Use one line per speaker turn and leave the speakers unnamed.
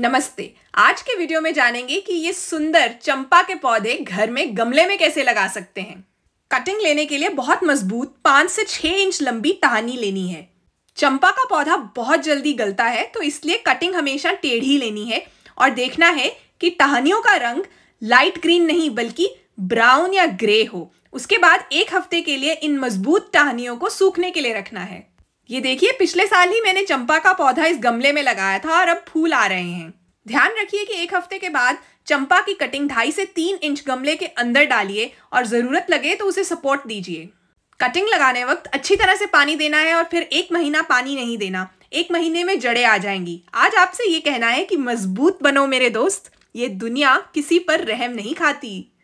नमस्ते आज के वीडियो में जानेंगे कि ये सुंदर चंपा के पौधे घर में गमले में कैसे लगा सकते हैं कटिंग लेने के लिए बहुत मजबूत पाँच से छः इंच लंबी तहानी लेनी है चंपा का पौधा बहुत जल्दी गलता है तो इसलिए कटिंग हमेशा टेढ़ी लेनी है और देखना है कि टहनियों का रंग लाइट ग्रीन नहीं बल्कि ब्राउन या ग्रे हो उसके बाद एक हफ्ते के लिए इन मजबूत टहनियों को सूखने के लिए रखना है ये देखिए पिछले साल ही मैंने चंपा का पौधा इस गमले में लगाया था और अब फूल आ रहे हैं ध्यान रखिए कि एक हफ्ते के बाद चंपा की कटिंग ढाई से तीन इंच गमले के अंदर डालिए और ज़रूरत लगे तो उसे सपोर्ट दीजिए कटिंग लगाने वक्त अच्छी तरह से पानी देना है और फिर एक महीना पानी नहीं देना एक महीने में जड़े आ जाएंगी आज आपसे ये कहना है कि मजबूत बनो मेरे दोस्त ये दुनिया किसी पर रहम नहीं खाती